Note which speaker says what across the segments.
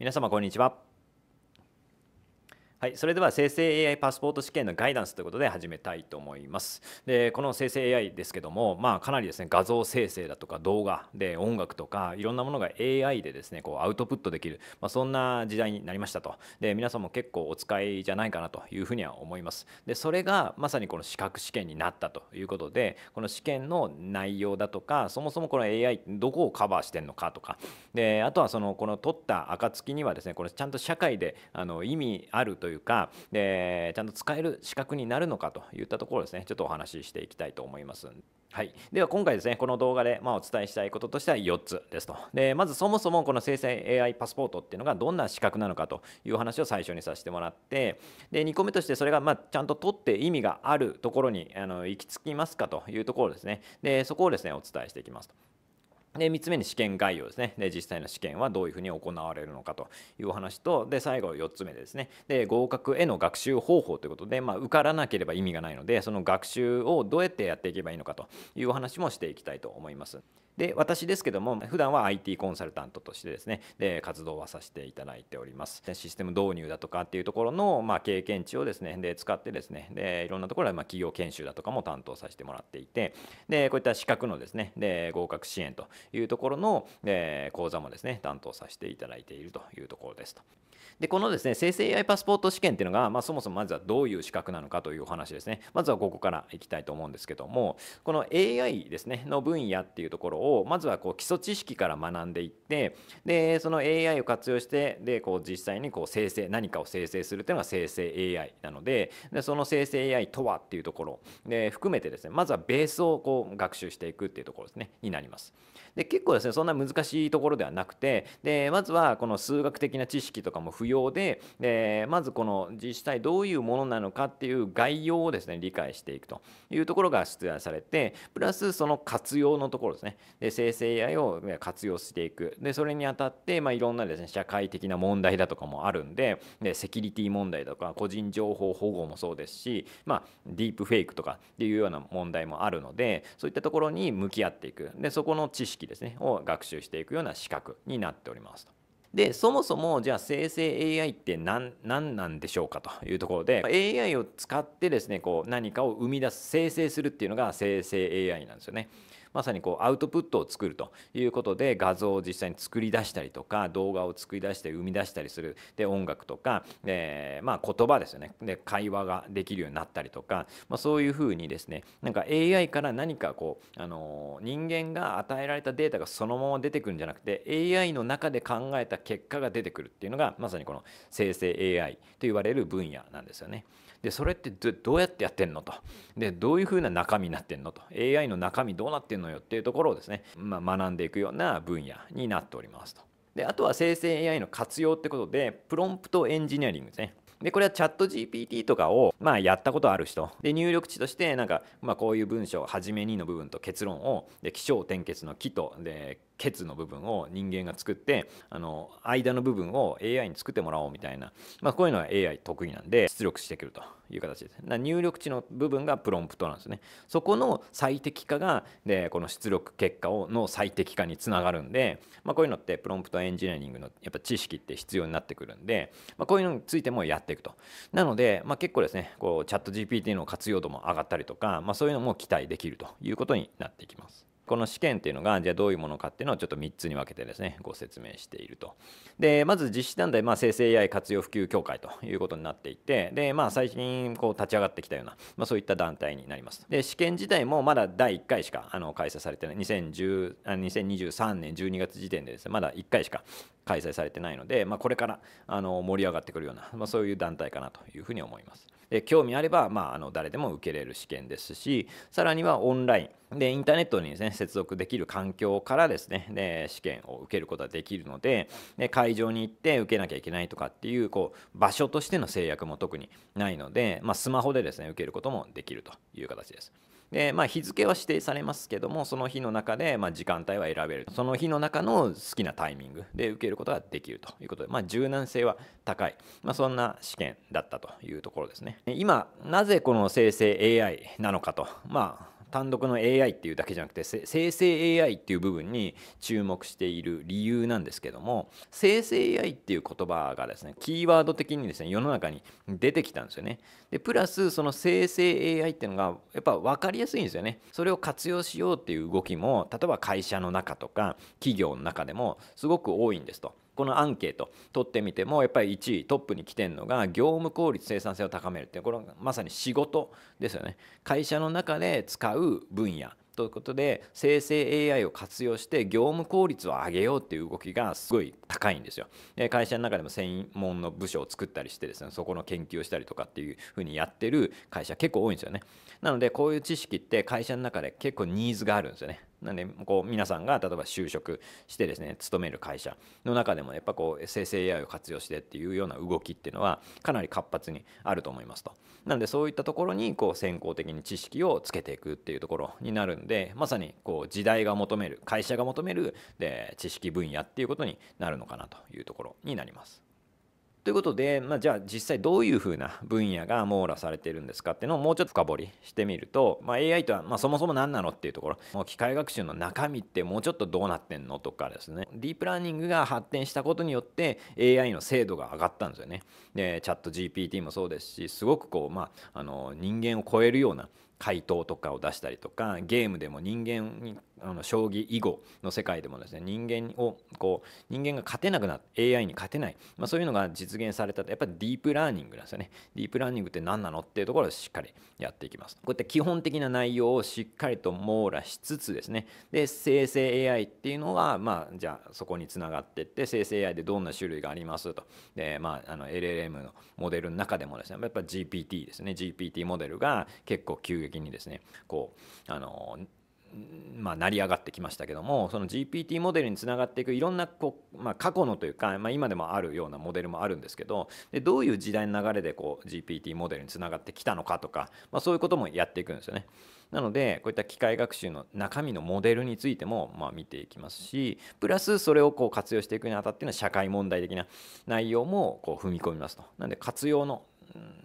Speaker 1: 皆様こんにちははい、それでは生成 AI パスポート試験のガイダンスということで始めたいと思います。で、この生成 AI ですけども、まあ、かなりですね、画像生成だとか動画で音楽とかいろんなものが AI でですね、こうアウトプットできる、まあ、そんな時代になりましたと。で、皆さんも結構お使いじゃないかなというふうには思います。で、それがまさにこの資格試験になったということで、この試験の内容だとか、そもそもこの AI どこをカバーしてんのかとか、で、あとはそのこの取った暁にはですね、これちゃんと社会であの意味あるというというか、えー、ちゃんと使える資格になるのかといったところですねちょっとお話ししていきたいと思います。はい、では今回ですねこの動画でまお伝えしたいこととしては4つですとでまずそもそもこの生成 AI パスポートっていうのがどんな資格なのかという話を最初にさせてもらってで2個目としてそれがまちゃんと取って意味があるところにあの行き着きますかというところですねでそこをですねお伝えしていきますと。で3つ目に試験概要ですねで実際の試験はどういうふうに行われるのかというお話とで最後4つ目ですねで合格への学習方法ということで、まあ、受からなければ意味がないのでその学習をどうやってやっていけばいいのかというお話もしていきたいと思います。で私ですけども普段は IT コンサルタントとしてですねで活動はさせていただいておりますシステム導入だとかっていうところの、まあ、経験値をですねで使ってですねでいろんなところで、まあ、企業研修だとかも担当させてもらっていてでこういった資格のですねで合格支援というところの講座もですね担当させていただいているというところですと。でこのですね生成 AI パスポート試験っていうのが、まあ、そもそもまずはどういう資格なのかというお話ですねまずはここからいきたいと思うんですけどもこの AI ですねの分野っていうところをまずはこう基礎知識から学んでいってでその AI を活用してでこう実際にこう生成何かを生成するっていうのが生成 AI なのででその生成 AI とはっていうところで含めてですねまずはベースをこう学習していくっていうところですねになりますで結構ですねそんな難しいところではなくてでまずはこの数学的な知識とかも増要で、えー、まずこの自治体どういうものなのかっていう概要をですね理解していくというところが出題されてプラスその活用のところですねで生成 AI を活用していくでそれにあたって、まあ、いろんなですね社会的な問題だとかもあるんででセキュリティ問題とか個人情報保護もそうですし、まあ、ディープフェイクとかっていうような問題もあるのでそういったところに向き合っていくでそこの知識ですねを学習していくような資格になっておりますと。でそもそもじゃあ生成 AI って何何なんでしょうかというところで AI を使ってですねこう何かを生み出す生成するっていうのが生成 AI なんですよね。まさにこうアウトプットを作るということで画像を実際に作り出したりとか動画を作り出して生み出したりするで音楽とか、えー、まあ、言葉ですよねで会話ができるようになったりとか、まあ、そういうふうにですねなんか AI から何かこうあの人間が与えられたデータがそのまま出てくるんじゃなくて AI の中で考えた結果が出てくるっていうのがまさにこの生成 AI と言われる分野なんですよね。でそれってどうやってやってんのとでどういうふうな中身になってんのと AI の中身どうなってんのよっていうところをですね、まあ、学んでいくような分野になっておりますと。であとは生成 AI の活用ってことでプロンプトエンジニアリングですねで、これはチャット GPT とかを、まあ、やったことある人。で、入力値として、なんか、まあ、こういう文章、はじめにの部分と結論を、で、起承転結の起と、で、ケツの部分を人間が作ってあの間の部分を AI に作ってもらおうみたいな、まあ、こういうのは AI 得意なんで出力してくるという形です入力値の部分がプロンプトなんですねそこの最適化がでこの出力結果をの最適化につながるんで、まあ、こういうのってプロンプトエンジニアリングのやっぱ知識って必要になってくるんで、まあ、こういうのについてもやっっていくと。なので、まあ、結構ですね、こうチャット GPT の活用度も上がったりとか、まあ、そういうのも期待できるということになっていきます。この試験っていうのがじゃあどういうものかっていうのをちょっと3つに分けてですねご説明しているとでまず実施団体、まあ、生成 AI 活用普及協会ということになっていてで、まあ、最近こう立ち上がってきたような、まあ、そういった団体になりますで試験自体もまだ第1回しかあの開催されてない2010あ2023年12月時点でですねまだ1回しか開催されてないので、まあ、これからあの盛り上がってくるような、まあ、そういう団体かなというふうに思います。興味あれば、まあ、あの誰でも受けれる試験ですしさらにはオンラインでインターネットにです、ね、接続できる環境からですねで試験を受けることができるのでで会場に行って受けなきゃいけないとかっていうこう場所としての制約も特にないので、まあ、スマホでですね受けることもできるという形です。で、まあ、日付は指定されますけどもその日の中で、まあ、時間帯は選べるその日の中の好きなタイミングで受けることができるということで、まあ、柔軟性は高い、まあ、そんな試験だったというところですね今なぜこの生成 AI なのかとまあ単独の AI っていうだけじゃなくて生成 AI っていう部分に注目している理由なんですけども生成 AI っていう言葉がですねキーワード的にですね世の中に出てきたんですよねでプラスその生成 AI っていうのがやっぱ分かりやすいんですよねそれを活用しようっていう動きも例えば会社の中とか企業の中でもすごく多いんですと。このアンケート取ってみてもやっぱり1位トップに来てるのが業務効率生産性を高めるっていうこれはまさに仕事ですよね会社の中で使う分野ということで生成 AI を活用して業務効率を上げようっていう動きがすごい高いんですよ。会社の中でも専門の部署を作ったりしてですねそこの研究をしたりとかっていうふうにやってる会社結構多いんですよね。なのでこういう知識って会社の中で結構ニーズがあるんですよね。なんでこう皆さんが例えば就職してですね勤める会社の中でもやっぱこう生成 AI を活用してっていうような動きっていうのはかなり活発にあると思いますと。なんでそういったところにこう先行的に知識をつけていくっていうところになるんでまさにこう時代が求める会社が求めるで知識分野っていうことになるのかなというところになります。ということで、まあ、じゃあ実際どういうふうな分野が網羅されてるんですかっていうのをもうちょっと深掘りしてみると、まあ、AI とはまそもそも何なのっていうところ機械学習の中身ってもうちょっとどうなってんのとかですねディープラーニングが発展したことによって AI の精度が上がったんですよねでチャット GPT もそうですしすごくこう、まあ、あの人間を超えるような回答とかを出したりとかゲームでも人間にあの将棋囲碁の世界でもですね人間をこう人間が勝てなくなって AI に勝てない、まあ、そういうのが実現されたやっぱりディープラーニングなんですよねディープラーニングって何なのっていうところをしっかりやっていきますこうやって基本的な内容をしっかりと網羅しつつですねで生成 AI っていうのはまあじゃあそこにつながっていって生成 AI でどんな種類がありますとでまああの LLM のモデルの中でもですねやっぱ GPT ですね GPT モデルが結構急激撃にですねこうあのまあ、成り上がってきましたけどもその GPT モデルにつながっていくいろんなこう、まあ、過去のというか、まあ、今でもあるようなモデルもあるんですけどでどういう時代の流れでこう GPT モデルにつながってきたのかとか、まあ、そういうこともやっていくんですよね。なのでこういった機械学習の中身のモデルについてもまあ見ていきますしプラスそれをこう活用していくにあたっての社会問題的な内容もこう踏み込みますと。なんで活用の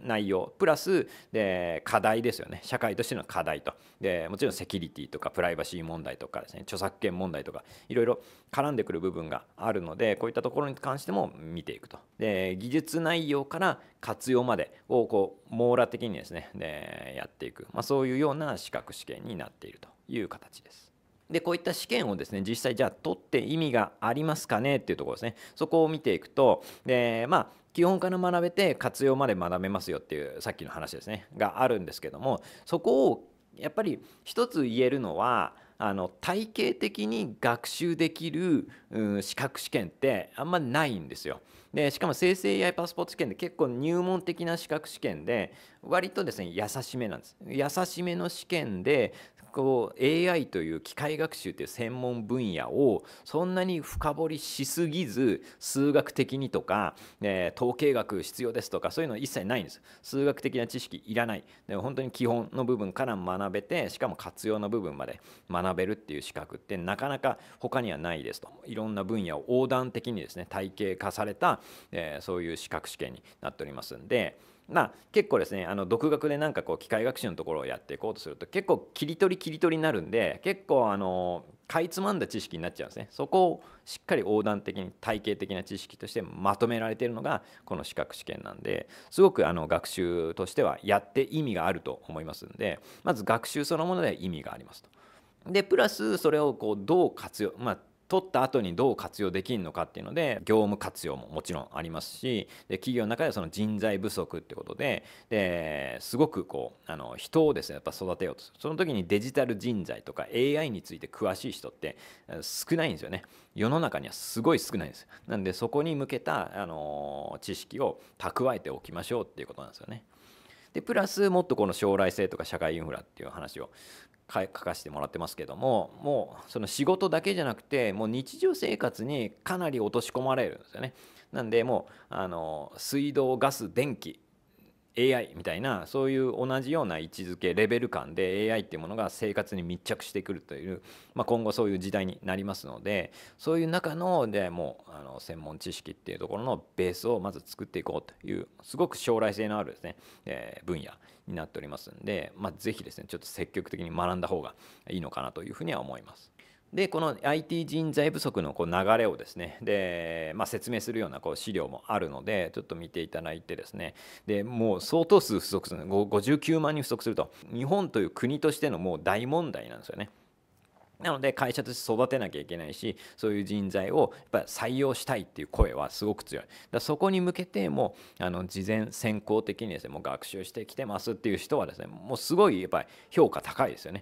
Speaker 1: 内容プラスで課題ですよね社会としての課題とでもちろんセキュリティとかプライバシー問題とかですね著作権問題とかいろいろ絡んでくる部分があるのでこういったところに関しても見ていくとで技術内容から活用までをこう網羅的にですねでやっていく、まあ、そういうような資格試験になっているという形です。でこういった試験をですね実際じゃあ取って意味がありますかねっていうところですねそこを見ていくとでまあ基本から学べて活用まで学べますよっていうさっきの話ですねがあるんですけどもそこをやっぱり一つ言えるのはあの体系的に学習できる、うん、資格試験ってあんまないんですよ。でしかも生成 AI パスポート試験で結構入門的な資格試験で割とですね優しめなんです優しめの試験でこう AI という機械学習という専門分野をそんなに深掘りしすぎず数学的にとか、え統計学必要ですとかそういうの一切ないんです数学的な知識いらないで本当に基本の部分から学べてしかも活用の部分まで学べるっていう資格ってなかなか他にはないですといろんな分野を横断的にですね体系化されたえー、そういう資格試験になっておりますんで。まあ、結構ですねあの独学でなんかこう機械学習のところをやっていこうとすると結構切り取り切り取りになるんで結構あのかいつまんだ知識になっちゃうんですねそこをしっかり横断的に体系的な知識としてまとめられているのがこの資格試験なんですごくあの学習としてはやって意味があると思いますんでまず学習そのもので意味がありますと。でプラスそれをこうどう活用まあ取った後にどう活用できるのかっていうので業務活用ももちろんありますしで企業の中でその人材不足ってことでですごくこうあの人をですねやっぱ育てようとするその時にデジタル人材とか AI について詳しい人って少ないんですよね世の中にはすごい少ないんですなんでそこに向けたあの知識を蓄えておきましょうっていうことなんですよね。でプラスもっとこの将来性とか社会インフラっていう話を書かせてもらってますけどももうその仕事だけじゃなくてもう日常生活にかなり落とし込まれるんですよね。なんでもうあの水道ガス電気 AI みたいなそういう同じような位置づけレベル感で AI っていうものが生活に密着してくるという、まあ、今後そういう時代になりますのでそういう中のでもうあの専門知識っていうところのベースをまず作っていこうというすごく将来性のあるですね、えー、分野になっておりますんで、まあ、是非ですねちょっと積極的に学んだ方がいいのかなというふうには思います。でこの IT 人材不足のこう流れをですねで、まあ、説明するようなこう資料もあるのでちょっと見ていただいてですねでもう相当数不足する59万人不足すると日本という国としてのもう大問題なんですよね。なので会社として育てなきゃいけないしそういう人材をやっぱ採用したいっていう声はすごく強いだそこに向けてもうあの事前先行的にですねもう学習してきてますっていう人はですねもうすごいやっぱり評価高いですよね。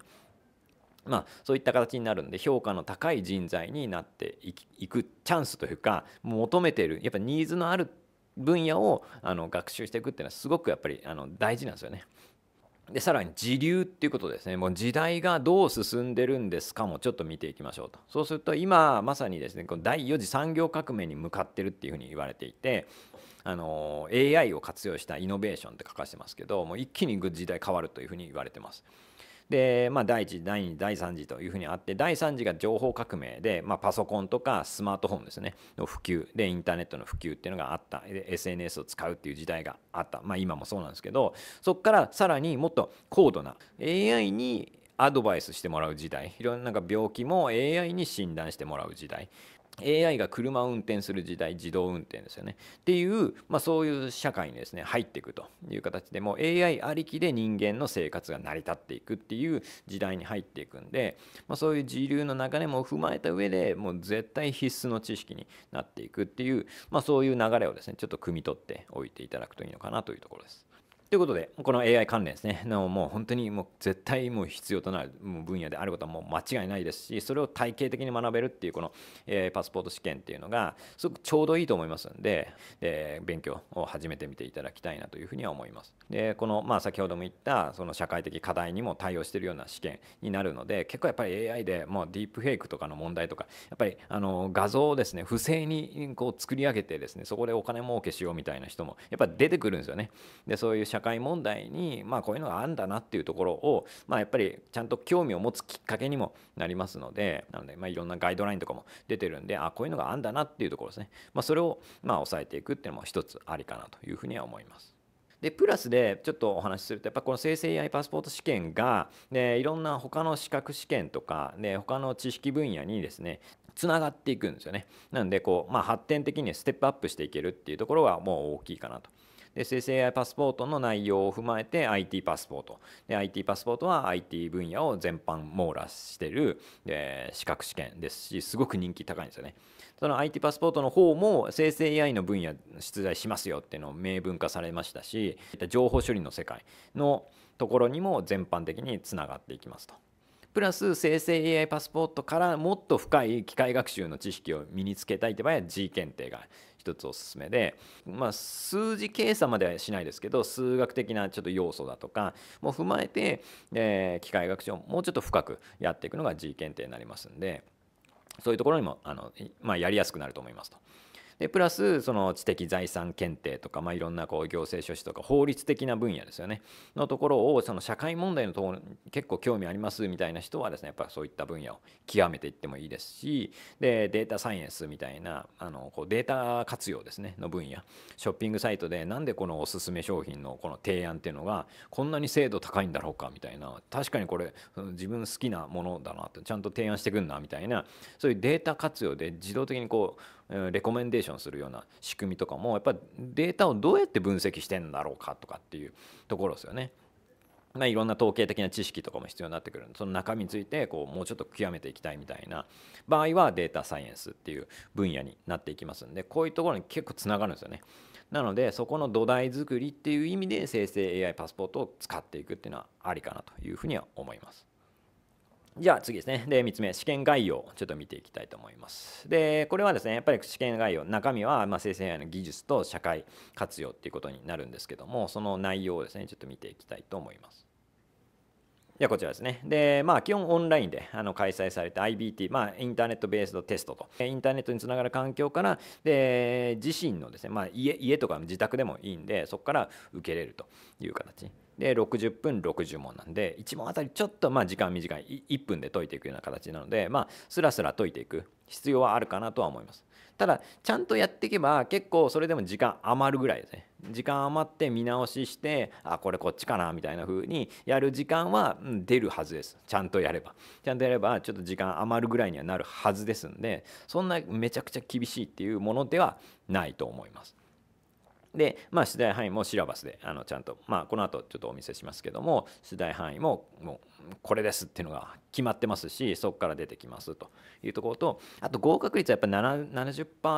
Speaker 1: まあ、そういった形になるんで評価の高い人材になっていくチャンスというか求めてるやっぱニーズのある分野をあの学習していくっていうのはすごくやっぱりあの大事なんですよね。でさらに時流っていうことですねもう時代がどう進んでるんですかもちょっと見ていきましょうとそうすると今まさにですねこの第4次産業革命に向かってるっていうふうに言われていてあの AI を活用したイノベーションって書かせてますけどもう一気に時代変わるというふうに言われてます。で、まあ、第1次第2次第3次というふうにあって第3次が情報革命で、まあ、パソコンとかスマートフォンですねの普及でインターネットの普及っていうのがあったで SNS を使うっていう時代があった、まあ、今もそうなんですけどそこからさらにもっと高度な AI にアドバイスしてもらう時代いろんななんか病気も AI に診断してもらう時代 AI が車を運転する時代自動運転ですよねっていう、まあ、そういう社会にですね入っていくという形でもう AI ありきで人間の生活が成り立っていくっていう時代に入っていくんで、まあ、そういう時流の流れも踏まえた上でもう絶対必須の知識になっていくっていう、まあ、そういう流れをですねちょっと汲み取っておいていただくといいのかなというところです。ということで、この AI 関連ですね、もう本当にもう絶対もう必要となる分野であることはもう間違いないですし、それを体系的に学べるっていうこの AI パスポート試験っていうのが、すごくちょうどいいと思いますんで、え勉強を始めてみていただきたいなというふうには思います。で、この、まあ先ほども言った、その社会的課題にも対応しているような試験になるので、結構やっぱり AI でもうディープフェイクとかの問題とか、やっぱりあの画像をですね、不正にこう作り上げてですね、そこでお金儲けしようみたいな人もやっぱり出てくるんですよね。で、そういう社社会問題に、まあ、こういうのがあるんだなっていうところを、まあ、やっぱりちゃんと興味を持つきっかけにもなりますのでなので、まあ、いろんなガイドラインとかも出てるんであこういうのがあるんだなっていうところですね、まあ、それをまあ抑えていくっていうのも一つありかなというふうには思います。でプラスでちょっとお話しするとやっぱこの生成 AI パスポート試験が、でいろんな他の資格試験とか、ね、他の知識分野にですねつながっていくんですよね。なんでこう、まあ、発展的にステップアップしていけるっていうところがもう大きいかなと。で、生成 AI パスポートの内容を踏まえて IT パスポート。で、IT パスポートは IT 分野を全般網羅してる、え資格試験ですし、すごく人気高いんですよね。その IT パスポートの方も生成 AI の分野出題しますよっていうのを明文化されましたし、情報処理の世界のところにも全般的につながっていきますと。プラス生成 AI パスポートからもっと深い機械学習の知識を身につけたいと場合は G 検定が一つおすすめで、まあ、数字計算まではしないですけど数学的なちょっと要素だとかも踏まえて、えー、機械学習をもうちょっと深くやっていくのが G 検定になりますんでそういうところにもあの、まあ、やりやすくなると思いますと。でプラスその知的財産検定とか、まあ、いろんなこう行政書士とか法律的な分野ですよねのところをその社会問題のところ結構興味ありますみたいな人はですねやっぱそういった分野を極めていってもいいですしでデータサイエンスみたいなあのこうデータ活用ですねの分野ショッピングサイトでなんでこのおすすめ商品のこの提案っていうのがこんなに精度高いんだろうかみたいな確かにこれ自分好きなものだなとちゃんと提案してくんなみたいなそういうデータ活用で自動的にこうレコメンデーションするような仕組みとかもやっぱデータをどうやって分析してんだろうかとかっていうところですよね。まあ、いろんな統計的な知識とかも必要になってくるのでその中身についてこうもうちょっと極めていきたいみたいな場合はデータサイエンスっていう分野になっていきますんでこういうところに結構つながるんですよね。なのでそこの土台作りっていう意味で生成 AI パスポートを使っていくっていうのはありかなというふうには思います。じゃあ次ですね。で、3つ目、試験概要、ちょっと見ていきたいと思います。で、これはですね、やっぱり試験概要、中身は、ま生成 AI の技術と社会活用っていうことになるんですけども、その内容をですね、ちょっと見ていきたいと思います。ではこちらですね。で、まあ、基本オンラインであの開催された IBT、まあ、インターネットベースドテストと、インターネットにつながる環境から、で、自身のですね、まあ、家、家とか自宅でもいいんで、そこから受けれるという形。で60分60問なんで1問あたりちょっとまあ時間短い1分で解いていくような形なのでまあスラスラ解いていく必要はあるかなとは思いますただちゃんとやっていけば結構それでも時間余るぐらいですね時間余って見直ししてあこれこっちかなみたいな風にやる時間は出るはずですちゃんとやればちゃんとやればちょっと時間余るぐらいにはなるはずですんでそんなめちゃくちゃ厳しいっていうものではないと思いますで、まあ、出題範囲もシラバスであのちゃんと、まあ、この後ちょっとお見せしますけども出題範囲ももうこれですっていうのが決まってますしそこから出てきますというところとあと合格率はやっぱ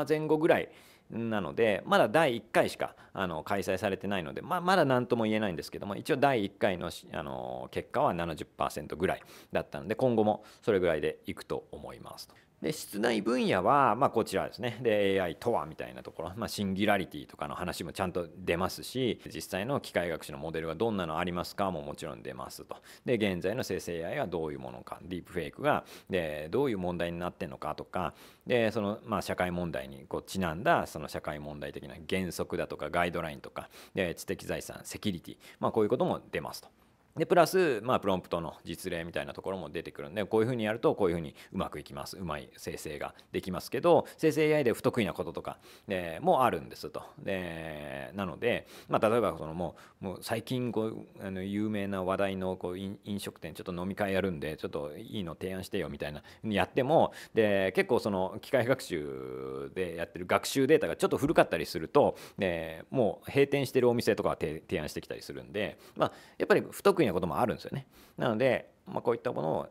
Speaker 1: 70%前後ぐらいなのでまだ第1回しかあの開催されてないので、まあ、まだ何とも言えないんですけども一応第1回のあの結果は70%ぐらいだったので今後もそれぐらいでいくと思いますとで室内分野は、まあ、こちらですねで AI とはみたいなところ、まあ、シンギュラリティとかの話もちゃんと出ますし実際の機械学習のモデルがどんなのありますかももちろん出ますとで現在の生成 AI はどういうものかディープフェイクがでどういう問題になってんのかとかでその、まあ、社会問題にこうちなんだその社会問題的な原則だとかガイドラインとかで知的財産セキュリティ、まあ、こういうことも出ますと。でプラス、まあ、プロンプトの実例みたいなところも出てくるんでこういうふうにやるとこういうふうにうまくいきますうまい生成ができますけど生成 AI で不得意なこととか、えもあるんですとでなので、まあ、例えばそのもうもう最近こうあの有名な話題のこう飲食店ちょっと飲み会やるんでちょっといいの提案してよみたいなやってもで結構その機械学習でやってる学習データがちょっと古かったりするとでもう閉店してるお店とか提案してきたりするんで、まあ、やっぱり不得意意なこともあるんですよね。なので、まあ、こういったものを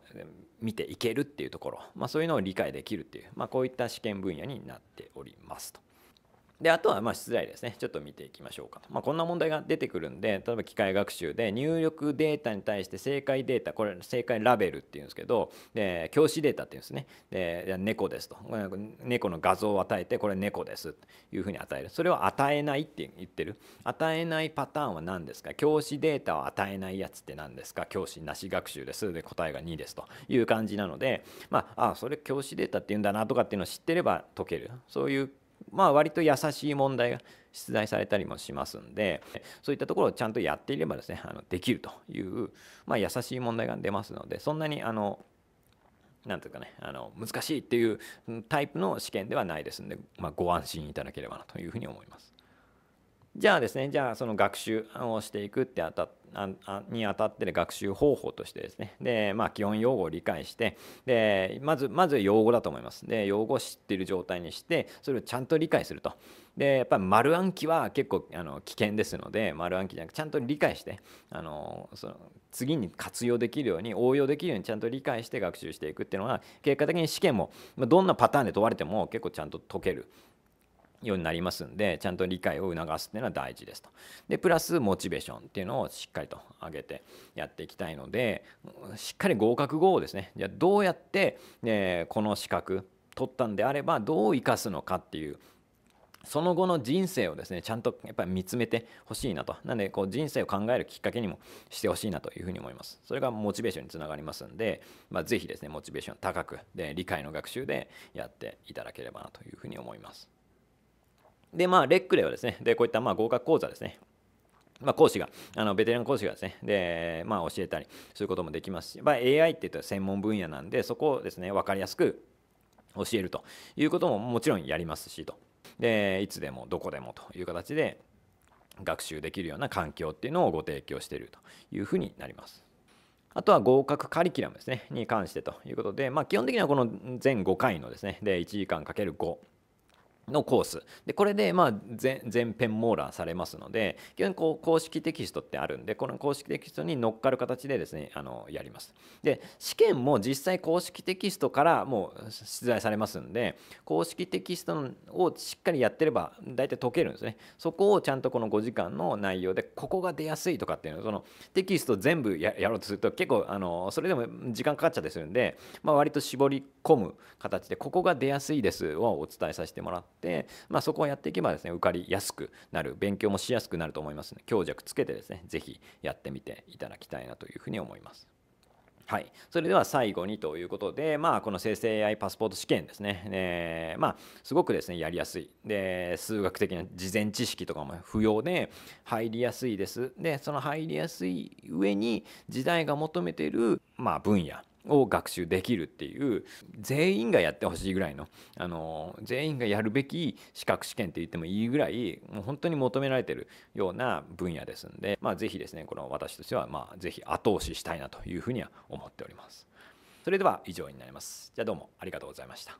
Speaker 1: 見ていけるっていうところ、まあ、そういうのを理解できるっていう、まあ、こういった試験分野になっておりますと。であとはま出題ですねちょっと見ていきましょうかまあ、こんな問題が出てくるんで例えば機械学習で入力データに対して正解データこれ正解ラベルっていうんですけどで教師データっていうんですねで猫ですと猫の画像を与えてこれ猫ですというふうに与えるそれを与えないって言ってる与えないパターンは何ですか教師データを与えないやつって何ですか教師なし学習ですで答えが2ですという感じなのでまああそれ教師データっていうんだなとかっていうのを知ってれば解けるそういうまあ割と優しい問題が出題されたりもしますんでそういったところをちゃんとやっていればですねあのできるという、まあ、優しい問題が出ますのでそんなにあのなんていうかねあの難しいっていうタイプの試験ではないですんで、まあ、ご安心いただければなというふうに思います。じゃあですねじゃあその学習をしていくってあたってにあたってる学習方法としてですねで、まあ、基本用語を理解してでまずまず用語だと思いますで用語を知っている状態にしてそれをちゃんと理解するとでやっぱり丸暗記は結構あの危険ですので丸暗記じゃなくちゃんと理解してあのその次に活用できるように応用できるようにちゃんと理解して学習していくっていうのが結果的に試験もどんなパターンで問われても結構ちゃんと解けるようになりますんでちゃんと理解を促すっていうのは大事ですと。でプラスモチベーションっていうのをしっかりと上げてやっていきたいのでしっかり合格後をですねじゃあどうやって、ね、この資格取ったんであればどう生かすのかっていうその後の人生をですねちゃんとやっぱり見つめてほしいなとなんでこう人生を考えるきっかけにもしてほしいなというふうに思いますそれがモチベーションにつながりますんで、まあ、是非ですねモチベーション高くで理解の学習でやっていただければなというふうに思いますで、まあ、レックではですね、でこういったまあ合格講座ですね、まあ、講師が、あのベテラン講師がですね、でまあ、教えたりすることもできますし、まあ、AI って言ったら専門分野なんで、そこをですね、分かりやすく教えるということももちろんやりますしと、でいつでもどこでもという形で学習できるような環境っていうのをご提供しているというふうになります。あとは合格カリキュラムですね、に関してということで、まあ、基本的にはこの全5回のですね、で1時間かける5のコースでこれでまあ全編網羅されますので基本こう公式テキストってあるんでこの公式テキストに乗っかる形でですねあのやりますで試験も実際公式テキストからもう出題されますんで公式テキストをしっかりやってれば大体解けるんですねそこをちゃんとこの5時間の内容でここが出やすいとかっていうのそのテキスト全部やろうとすると結構あのそれでも時間かかっちゃったりするんで、まあ、割と絞り込む形でここが出やすいですをお伝えさせてもらってで、まあ、そこをやっていけばですね受かりやすくなる勉強もしやすくなると思いますので強弱つけてですね是非やってみていただきたいなというふうに思います。はい、それでは最後にということで、まあ、この生成 AI パスポート試験ですね、えー、まあ、すごくですねやりやすいで数学的な事前知識とかも不要で入りやすいですでその入りやすい上に時代が求めている、まあ、分野を学習できるっていう全員がやってほしいぐらいのあの全員がやるべき資格試験って言ってもいいぐらいもう本当に求められてるような分野ですんで、まあ、ぜひですねこの私としては、まあ、ぜひ後押ししたいなというふうには思っております。それでは以上になります。じゃあどうもありがとうございました。